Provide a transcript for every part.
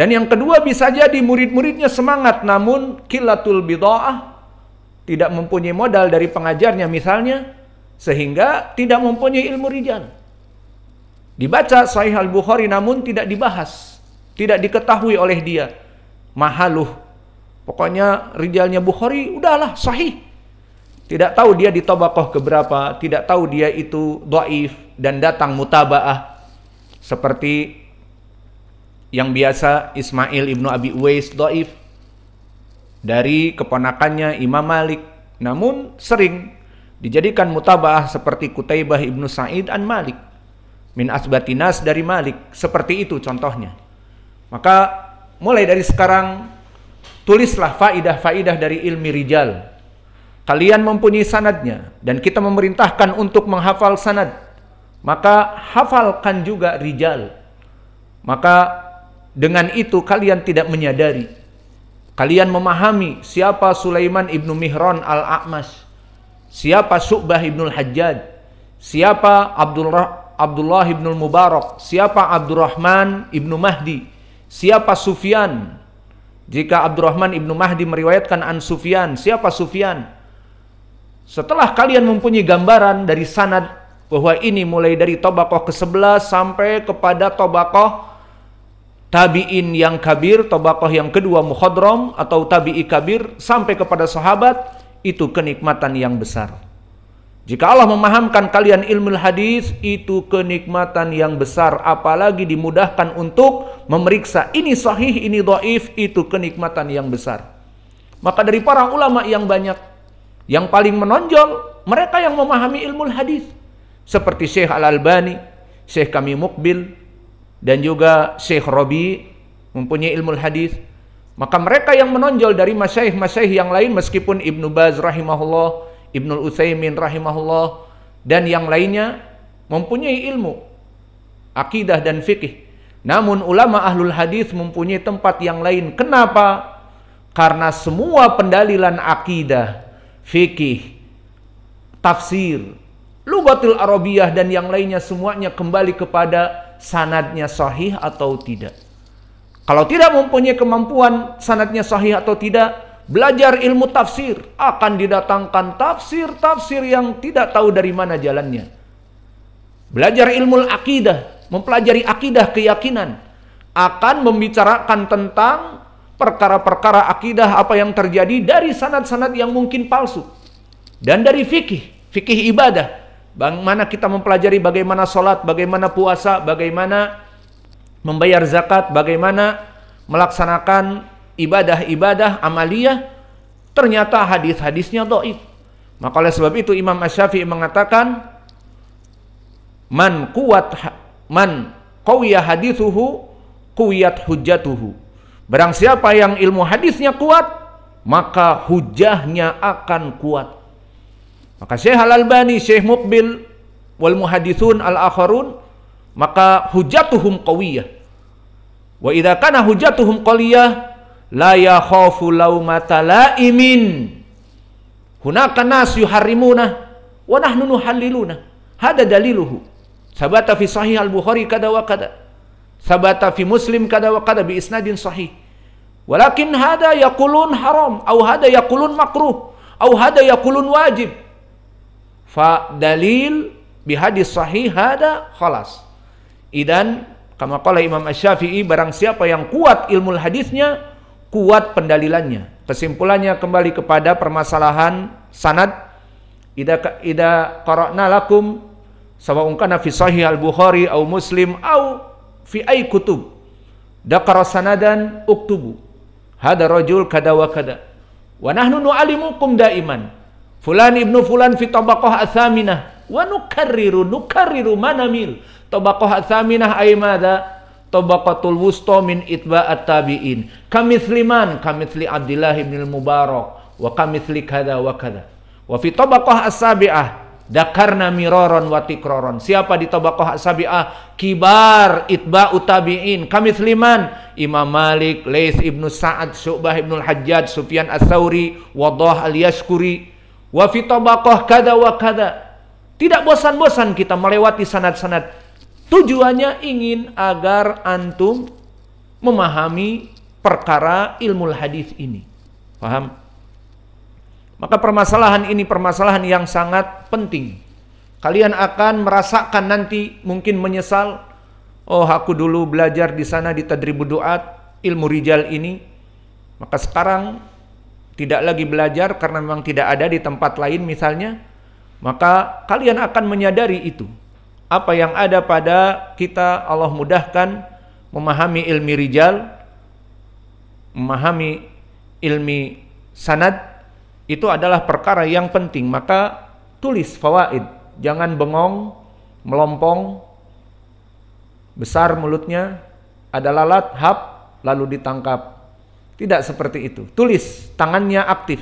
Dan yang kedua bisa jadi murid-muridnya semangat namun kilatul bid'ah tidak mempunyai modal dari pengajarnya misalnya sehingga tidak mempunyai ilmu rijal. Dibaca Sahih Al-Bukhari namun tidak dibahas, tidak diketahui oleh dia. Mahaluh. Pokoknya rijalnya Bukhari udahlah sahih. Tidak tahu dia ditobakoh tabaqah keberapa, tidak tahu dia itu dhaif dan datang mutabaah seperti yang biasa Ismail ibnu Abi Uwais doif dari keponakannya Imam Malik. Namun sering dijadikan mutabah seperti Kutaybah ibnu Sa'id an Malik min asbatinas dari Malik. Seperti itu contohnya. Maka mulai dari sekarang tulislah faidah-faidah dari ilmi rijal. Kalian mempunyai sanadnya dan kita memerintahkan untuk menghafal sanad. Maka hafalkan juga rijal. Maka dengan itu kalian tidak menyadari. Kalian memahami siapa Sulaiman ibnu Mihron al-A'mash. Siapa Su'bah ibnu Hajjad. Siapa Abdullah, Abdullah ibnu Mubarak. Siapa Abdurrahman ibnu Mahdi. Siapa Sufyan. Jika Abdurrahman ibnu Mahdi meriwayatkan an Sufyan. Siapa Sufyan? Setelah kalian mempunyai gambaran dari sanad bahwa ini mulai dari tobakoh ke-11 sampai kepada tobakoh tabi'in yang kabir, tobakoh yang kedua mukhadram atau tabi'i kabir sampai kepada sahabat itu kenikmatan yang besar. Jika Allah memahamkan kalian ilmu hadis itu kenikmatan yang besar apalagi dimudahkan untuk memeriksa ini sahih ini dhaif itu kenikmatan yang besar. Maka dari para ulama yang banyak yang paling menonjol mereka yang memahami ilmu hadis seperti Syekh Al Albani, Syekh Kami Mukbil, dan juga Syekh Robi mempunyai ilmu hadis. Maka mereka yang menonjol dari masyaih-masyaih yang lain meskipun Ibnu Baz rahimahullah, Ibnu Utsaimin rahimahullah dan yang lainnya mempunyai ilmu akidah dan fikih. Namun ulama ahlul hadis mempunyai tempat yang lain. Kenapa? Karena semua pendalilan akidah, fikih, tafsir, lugatul arabiyah dan yang lainnya semuanya kembali kepada sanadnya sahih atau tidak. Kalau tidak mempunyai kemampuan sanadnya sahih atau tidak, belajar ilmu tafsir akan didatangkan tafsir-tafsir yang tidak tahu dari mana jalannya. Belajar ilmu akidah, mempelajari akidah keyakinan akan membicarakan tentang perkara-perkara akidah apa yang terjadi dari sanad-sanad yang mungkin palsu. Dan dari fikih, fikih ibadah Bagaimana kita mempelajari bagaimana sholat, bagaimana puasa, bagaimana membayar zakat, bagaimana melaksanakan ibadah-ibadah amaliyah, ternyata hadis-hadisnya do'if. Maka oleh sebab itu Imam Asyafi'i mengatakan, Man kuat man qawiyah hadithuhu kuwiyat hujatuhu. Barang siapa yang ilmu hadisnya kuat, maka hujahnya akan kuat maka Syekh Al-Albani, Syekh Mukbil, wal muhadithun al-akharun, maka hujatuhum qawiyah. Wa idha kana hujatuhum qawiyah, la yakhafu laumata laimin. Hunaka nas yuharrimuna wa nahnu nuhalliluna. Hada daliluhu. Sabata fi sahih al-Bukhari kada wa kada. Sabata fi Muslim kada wa kada bi isnadin sahih. Walakin hada yakulun haram, au hada yakulun makruh, au hada yakulun wajib. Fa dalil bihadis sahih hada khalas. Idan kama qala Imam Asy-Syafi'i barang siapa yang kuat ilmu hadisnya, kuat pendalilannya. Kesimpulannya kembali kepada permasalahan sanad ida ida qara'na lakum sawa'un kana fi sahih al-Bukhari au Muslim au fi ay kutub. Dakara sanadan uktubu. Hada rajul kada wa kada. Wa nahnu nu'alimukum daiman Fulan ibnu Fulan fi tabaqah wanu wa nukarriru nukarriru manamil tabaqah Tobakoh ay madza tabaqatul wusta min at tabi'in Kamisliman, kamisli Abdullah ibn Mubarak wa kamisli kada wa kada wa fi tabaqah as Dakarna miroron wa tikroron. Siapa di tabaqah sabi'ah? Kibar itba tabi'in. Kamisliman, Imam Malik, Lais ibnu Sa'ad, Syu'bah ibnu Hajjaj, Sufyan as-Sawri, Wadah al-Yashkuri. Wa fi tabaqah kada wa kada. Tidak bosan-bosan kita melewati sanad-sanad. Tujuannya ingin agar antum memahami perkara ilmu hadis ini. Paham? Maka permasalahan ini permasalahan yang sangat penting. Kalian akan merasakan nanti mungkin menyesal, oh aku dulu belajar di sana di tadribu duat, ilmu rijal ini. Maka sekarang tidak lagi belajar karena memang tidak ada di tempat lain misalnya, maka kalian akan menyadari itu. Apa yang ada pada kita Allah mudahkan memahami ilmi rijal, memahami ilmi sanad itu adalah perkara yang penting. Maka tulis fawaid, jangan bengong, melompong, besar mulutnya, ada lalat, hap, lalu ditangkap tidak seperti itu. Tulis, tangannya aktif.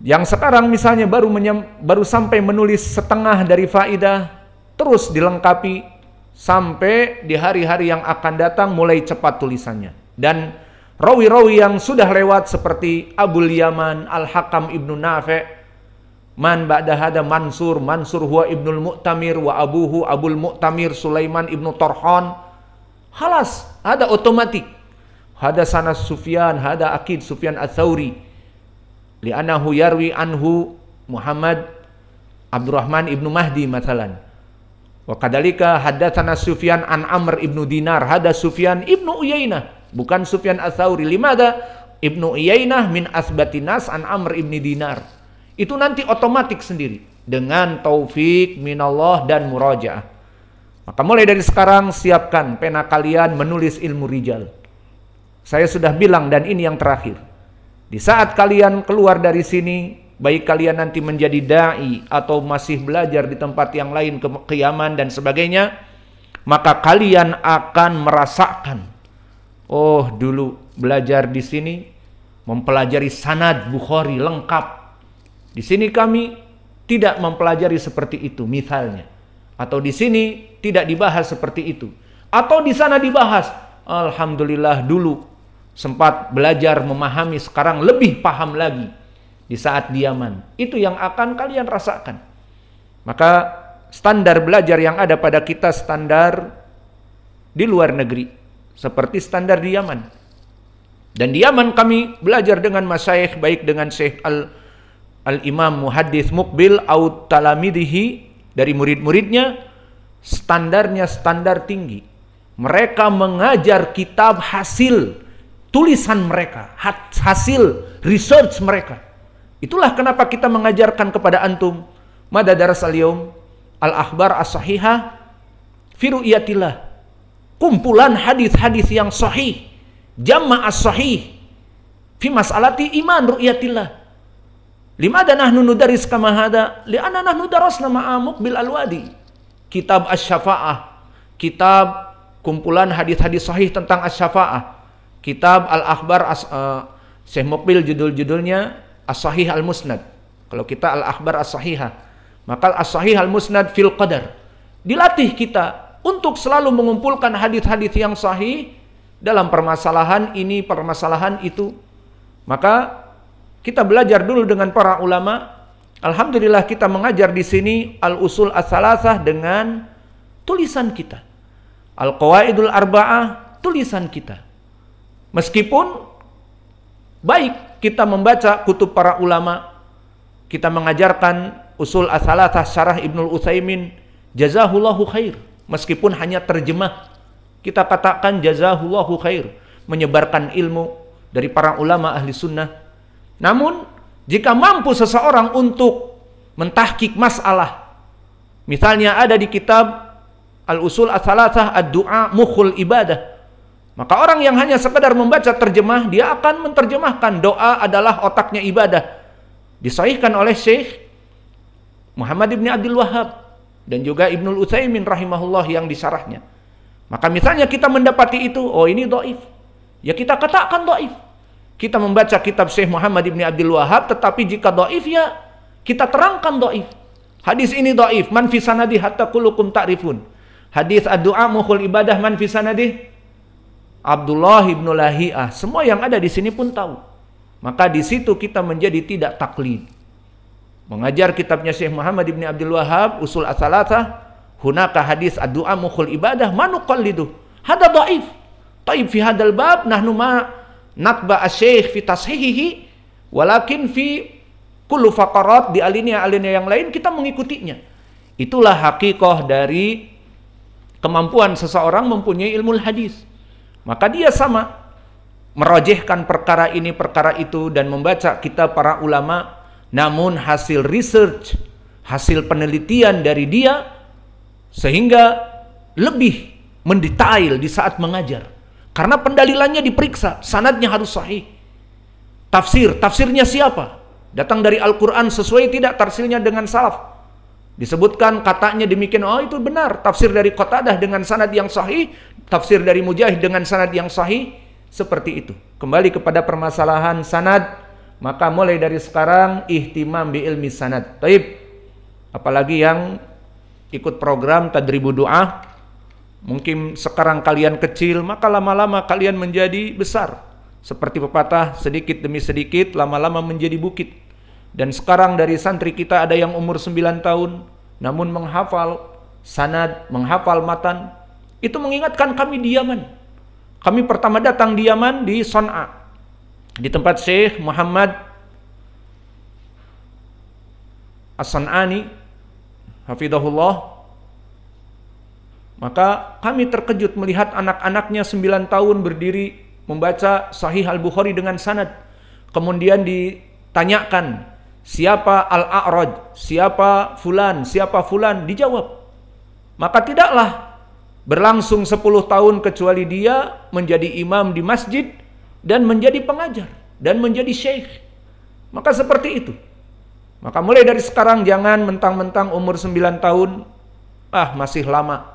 Yang sekarang misalnya baru menyem, baru sampai menulis setengah dari faidah, terus dilengkapi sampai di hari-hari yang akan datang mulai cepat tulisannya. Dan rawi-rawi yang sudah lewat seperti Abu Yaman, Al-Hakam Ibnu Nafe', Man ba'dahada Mansur, Mansur huwa ibnul Mu'tamir, wa abuhu abul Mu'tamir, Sulaiman ibnu Torhon. Halas, ada otomatik. Hada sana Sufyan, hada Akid Sufyan Ats-Tsauri. Li'annahu yarwi anhu Muhammad Abdurrahman ibnu Mahdi matalan. Wa kadalika hadatsana Sufyan an Amr ibnu Dinar, hada Sufyan ibnu Uyainah, bukan Sufyan Ats-Tsauri. Limada ibnu Uyainah min asbatinas an Amr ibni Dinar. Itu nanti otomatis sendiri dengan taufik minallah dan murajaah. Maka mulai dari sekarang siapkan pena kalian menulis ilmu rijal. Saya sudah bilang dan ini yang terakhir. Di saat kalian keluar dari sini, baik kalian nanti menjadi dai atau masih belajar di tempat yang lain ke, Yaman dan sebagainya, maka kalian akan merasakan oh dulu belajar di sini mempelajari sanad Bukhari lengkap. Di sini kami tidak mempelajari seperti itu misalnya. Atau di sini tidak dibahas seperti itu. Atau di sana dibahas, Alhamdulillah dulu sempat belajar memahami sekarang lebih paham lagi di saat diaman. Itu yang akan kalian rasakan. Maka standar belajar yang ada pada kita standar di luar negeri seperti standar di Yaman. Dan di Yaman kami belajar dengan masyaih baik dengan Syekh Al Al Imam Muhaddis Mukbil au Talamidihi dari murid-muridnya standarnya standar tinggi. Mereka mengajar kitab hasil tulisan mereka, hasil research mereka. Itulah kenapa kita mengajarkan kepada antum madadar al Al-Akhbar As-Sahihah, Iatilah, Kumpulan hadis-hadis yang sahih, jama' as-sahih, fi mas'alati iman ru'yatillah. Limada nahnu nudaris kama hada? Li'anna nahnu darasna ma'amuk bil alwadi. Kitab as syafaah kitab kumpulan hadis-hadis sahih tentang as syafaah kitab Al-Akhbar As, uh, Syekh Mukbil judul-judulnya As-Sahih Al-Musnad. Kalau kita Al-Akhbar As-Sahihah, maka As-Sahih Al-Musnad fil Qadar. Dilatih kita untuk selalu mengumpulkan hadis-hadis yang sahih dalam permasalahan ini, permasalahan itu. Maka kita belajar dulu dengan para ulama. Alhamdulillah kita mengajar di sini Al-Usul As-Salasah dengan tulisan kita. Al-Qawaidul Arba'ah tulisan kita. Meskipun baik kita membaca kutub para ulama, kita mengajarkan usul asalatah syarah Ibnul Utsaimin, jazahullahu khair. Meskipun hanya terjemah, kita katakan jazahullahu khair, menyebarkan ilmu dari para ulama ahli sunnah. Namun, jika mampu seseorang untuk mentahkik masalah, misalnya ada di kitab Al-Usul Asalatah Ad-Du'a Mukhul Ibadah, maka orang yang hanya sekedar membaca terjemah, dia akan menterjemahkan doa adalah otaknya ibadah. Disahihkan oleh Syekh Muhammad Ibn Abdul Wahab dan juga Ibnul Utsaimin rahimahullah yang disarahnya. Maka misalnya kita mendapati itu, oh ini doif. Ya kita katakan doif. Kita membaca kitab Syekh Muhammad Ibn Abdul Wahab, tetapi jika doif ya kita terangkan doif. Hadis ini doif. Man fisanadi hatta kulukum ta'rifun. Hadis ad-du'a muhul ibadah man fisanadi Abdullah ibn Lahiyah, semua yang ada di sini pun tahu. Maka di situ kita menjadi tidak taklid. Mengajar kitabnya Syekh Muhammad ibn Abdul Wahab, Usul asalata, Hunaka hadis ad-du'a mukhul ibadah, manu qallidu. Hada da'if. Taib fi hadal bab, nahnu ma nakba asyikh fi tashihihi, walakin fi kullu faqarat di alinea-alinea yang lain, kita mengikutinya. Itulah hakikoh dari kemampuan seseorang mempunyai ilmu hadis maka dia sama merojehkan perkara ini perkara itu dan membaca kita para ulama namun hasil research hasil penelitian dari dia sehingga lebih mendetail di saat mengajar karena pendalilannya diperiksa sanadnya harus sahih tafsir tafsirnya siapa datang dari Al-Quran sesuai tidak tafsirnya dengan salaf Disebutkan katanya demikian, oh itu benar. Tafsir dari Qatadah dengan sanad yang sahih, tafsir dari Mujahid dengan sanad yang sahih, seperti itu. Kembali kepada permasalahan sanad, maka mulai dari sekarang ihtimam bi ilmi sanad. Taib. Apalagi yang ikut program tadribu doa, mungkin sekarang kalian kecil, maka lama-lama kalian menjadi besar. Seperti pepatah, sedikit demi sedikit, lama-lama menjadi bukit. Dan sekarang dari santri kita ada yang umur 9 tahun namun menghafal sanad, menghafal matan. Itu mengingatkan kami di Yaman. Kami pertama datang di Yaman di Son'a. Di tempat Syekh Muhammad As-San'ani Hafidahullah maka kami terkejut melihat anak-anaknya 9 tahun berdiri membaca Sahih Al-Bukhari dengan sanad. Kemudian ditanyakan, Siapa Al-A'raj? Siapa fulan? Siapa fulan? Dijawab. Maka tidaklah berlangsung 10 tahun kecuali dia menjadi imam di masjid dan menjadi pengajar dan menjadi syekh. Maka seperti itu. Maka mulai dari sekarang jangan mentang-mentang umur 9 tahun, ah masih lama.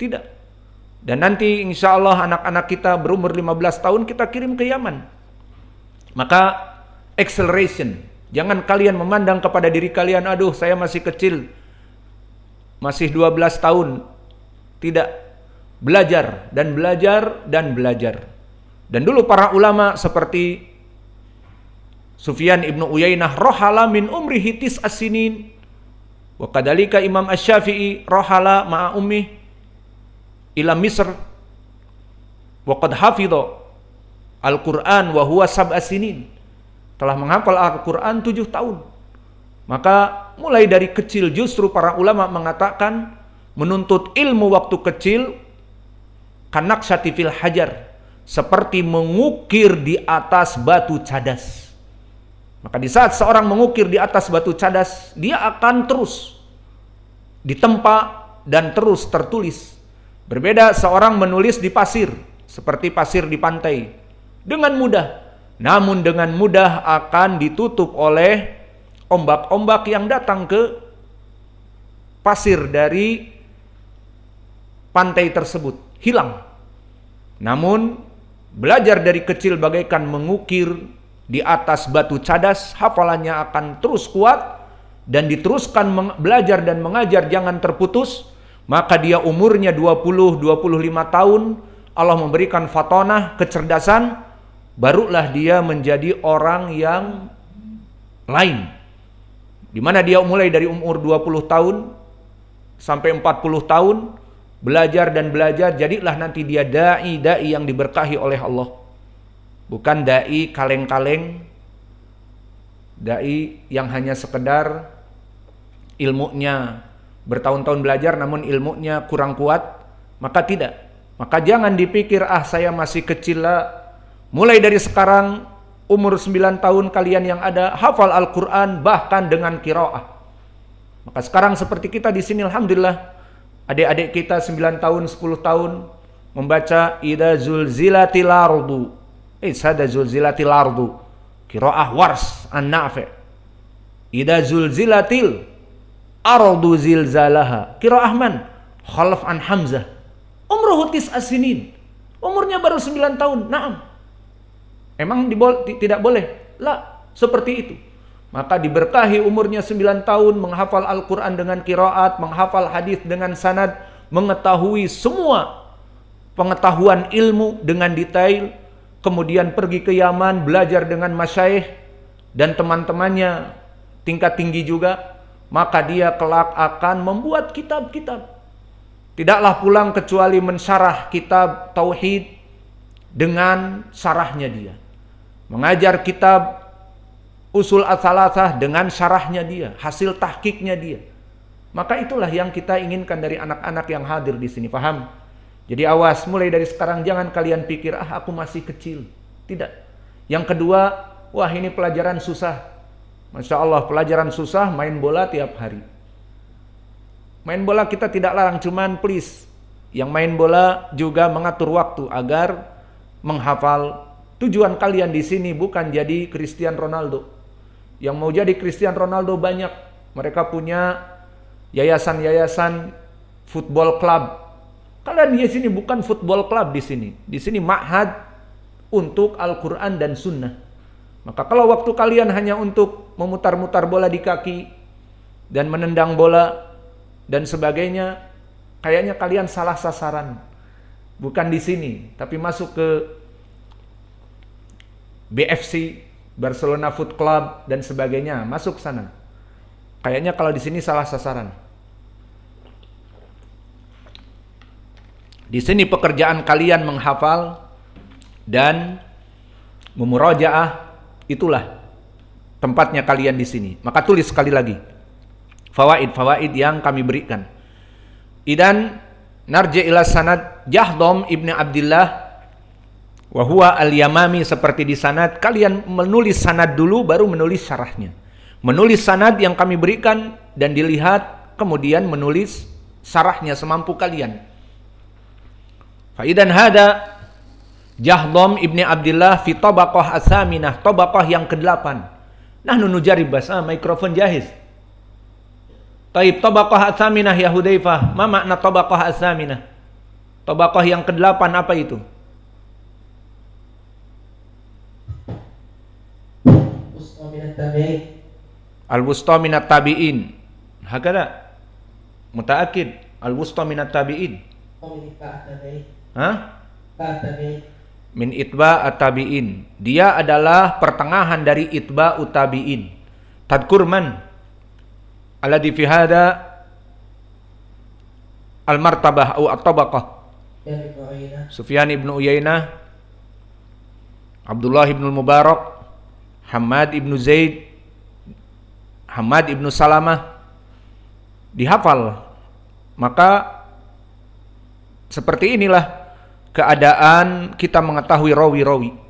Tidak. Dan nanti insya Allah anak-anak kita berumur 15 tahun kita kirim ke Yaman. Maka acceleration, Jangan kalian memandang kepada diri kalian, aduh saya masih kecil, masih 12 tahun, tidak belajar dan belajar dan belajar. Dan dulu para ulama seperti Sufyan ibnu Uyainah rohala min umri hitis asinin wa kadalika Imam Asy-Syafi'i rohala ma'a ummi ila Misr wa qad hafidha Al-Qur'an wa huwa sab'a sinin telah menghafal Al-Quran tujuh tahun. Maka mulai dari kecil justru para ulama mengatakan menuntut ilmu waktu kecil kanak syatifil hajar seperti mengukir di atas batu cadas. Maka di saat seorang mengukir di atas batu cadas, dia akan terus ditempa dan terus tertulis. Berbeda seorang menulis di pasir, seperti pasir di pantai. Dengan mudah namun dengan mudah akan ditutup oleh ombak-ombak yang datang ke pasir dari pantai tersebut hilang. Namun belajar dari kecil bagaikan mengukir di atas batu cadas, hafalannya akan terus kuat dan diteruskan belajar dan mengajar jangan terputus, maka dia umurnya 20 25 tahun Allah memberikan fatonah kecerdasan barulah dia menjadi orang yang lain. Di mana dia mulai dari umur 20 tahun sampai 40 tahun belajar dan belajar jadilah nanti dia dai dai yang diberkahi oleh Allah. Bukan dai kaleng-kaleng dai yang hanya sekedar ilmunya bertahun-tahun belajar namun ilmunya kurang kuat, maka tidak. Maka jangan dipikir ah saya masih kecil lah Mulai dari sekarang umur 9 tahun kalian yang ada hafal Al-Qur'an bahkan dengan kiroah. Maka sekarang seperti kita di sini alhamdulillah adik-adik kita 9 tahun, 10 tahun membaca idza zulzilatil ardu. Isada zulzilatil ardu. Kiroah wars an-nafi. Idza zulzilatil ardu zilzalaha. Kiroah man? Khalaf an Hamzah. Umruhu tis'asinin. Umurnya baru 9 tahun. Naam. Emang dibo tidak boleh? Lah, seperti itu. Maka diberkahi umurnya 9 tahun menghafal Al-Quran dengan kiraat, menghafal hadis dengan sanad, mengetahui semua pengetahuan ilmu dengan detail, kemudian pergi ke Yaman, belajar dengan masyaih dan teman-temannya tingkat tinggi juga, maka dia kelak akan membuat kitab-kitab. Tidaklah pulang kecuali mensyarah kitab Tauhid dengan sarahnya dia mengajar kitab usul asalasah dengan syarahnya dia, hasil tahkiknya dia. Maka itulah yang kita inginkan dari anak-anak yang hadir di sini, paham? Jadi awas, mulai dari sekarang jangan kalian pikir, ah aku masih kecil. Tidak. Yang kedua, wah ini pelajaran susah. Masya Allah, pelajaran susah main bola tiap hari. Main bola kita tidak larang, cuman please. Yang main bola juga mengatur waktu agar menghafal Tujuan kalian di sini bukan jadi Cristiano Ronaldo. Yang mau jadi Cristiano Ronaldo banyak. Mereka punya yayasan-yayasan football club. Kalian di sini bukan football club di sini. Di sini ma'had untuk Al-Quran dan Sunnah. Maka kalau waktu kalian hanya untuk memutar-mutar bola di kaki dan menendang bola dan sebagainya, kayaknya kalian salah sasaran. Bukan di sini, tapi masuk ke BFC, Barcelona Food Club dan sebagainya masuk sana. Kayaknya kalau di sini salah sasaran. Di sini pekerjaan kalian menghafal dan memurajaah itulah tempatnya kalian di sini. Maka tulis sekali lagi fawaid-fawaid yang kami berikan. Idan narji ila sanad Jahdom ibni Abdullah Wahua al-Yamami seperti di sanad, kalian menulis sanad dulu baru menulis syarahnya. Menulis sanad yang kami berikan dan dilihat kemudian menulis syarahnya semampu kalian. Faidan hada Jahdom ibni Abdullah fi tabaqah asaminah, tabaqah yang ke-8. Nah nunujari basa mikrofon jahiz. Taib tabaqah asaminah ya Hudaifah, ma makna tabaqah asaminah? Tabaqah yang ke-8 apa itu? Al-wusta minat tabi'in. Hakada. Muta'akid. Al-wusta minat tabi'in. Oh, min itba at-tabi'in. Dia adalah pertengahan dari itba utabi'in. man Aladhi fi hada al-martabah au at-tabaqah. Sufyan ibn Uyainah Abdullah ibn Mubarak Hamad ibnu Zaid, Hamad ibnu Salamah dihafal. Maka seperti inilah keadaan kita mengetahui rawi-rawi.